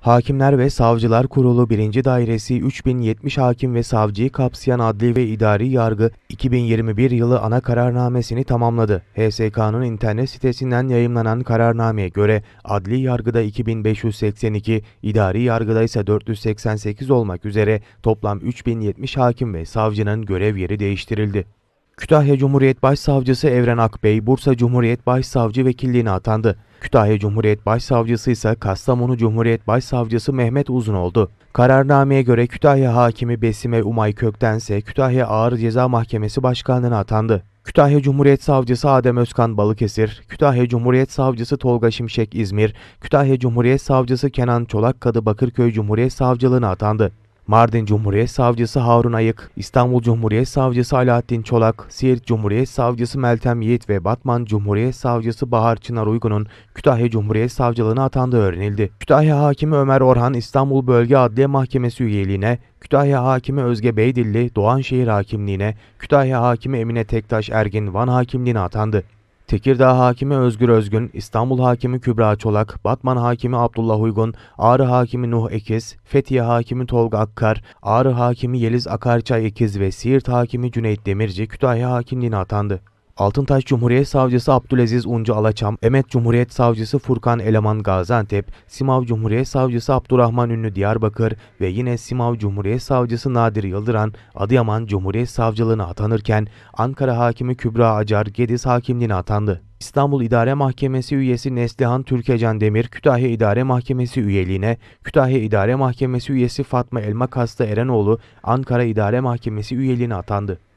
Hakimler ve Savcılar Kurulu 1. Dairesi 3070 hakim ve savcıyı kapsayan adli ve idari yargı 2021 yılı ana kararnamesini tamamladı. HSK'nın internet sitesinden yayımlanan kararnameye göre adli yargıda 2582, idari yargıda ise 488 olmak üzere toplam 3070 hakim ve savcının görev yeri değiştirildi. Kütahya Cumhuriyet Başsavcısı Evren Akbey, Bursa Cumhuriyet Başsavcı vekilliğine atandı. Kütahya Cumhuriyet Başsavcısı ise Kastamonu Cumhuriyet Başsavcısı Mehmet Uzun oldu. Kararnameye göre Kütahya Hakimi Besime Umay Kökten ise Kütahya Ağır Ceza Mahkemesi Başkanlığına atandı. Kütahya Cumhuriyet Savcısı Adem Özkan Balıkesir, Kütahya Cumhuriyet Savcısı Tolga Şimşek İzmir, Kütahya Cumhuriyet Savcısı Kenan Çolakkadi Bakırköy Cumhuriyet Savcılığına atandı. Mardin Cumhuriyet Savcısı Harun Ayık, İstanbul Cumhuriyet Savcısı Alaaddin Çolak, Siirt Cumhuriyet Savcısı Meltem Yiğit ve Batman Cumhuriyet Savcısı Bahar Çınar Uygun'un Kütahya Cumhuriyet Savcılığına atandığı öğrenildi. Kütahya Hakimi Ömer Orhan İstanbul Bölge Adliye Mahkemesi üyeliğine, Kütahya Hakimi Özge Beydilli Doğanşehir Hakimliğine, Kütahya Hakimi Emine Tektaş Ergin Van Hakimliğine atandı. Tekirdağ Hakimi Özgür Özgün, İstanbul Hakimi Kübra Çolak, Batman Hakimi Abdullah Uygun, Ağrı Hakimi Nuh Ekiz, Fethiye Hakimi Tolga Akkar, Ağrı Hakimi Yeliz Akarçay Ekiz ve Siirt Hakimi Cüneyt Demirci Kütahya Hakimliğine atandı. Altıntaş Cumhuriyet Savcısı Abdülaziz Uncu Alaçam, Emet Cumhuriyet Savcısı Furkan Eleman Gaziantep, Simav Cumhuriyet Savcısı Abdurrahman Ünlü Diyarbakır ve yine Simav Cumhuriyet Savcısı Nadir Yıldıran Adıyaman Cumhuriyet Savcılığına atanırken Ankara Hakimi Kübra Acar Gediz Hakimliğine atandı. İstanbul İdare Mahkemesi üyesi Neslihan Türkecan Demir, Kütahya İdare Mahkemesi üyeliğine, Kütahya İdare Mahkemesi üyesi Fatma Elmakasta Erenoğlu, Ankara İdare Mahkemesi üyeliğine atandı.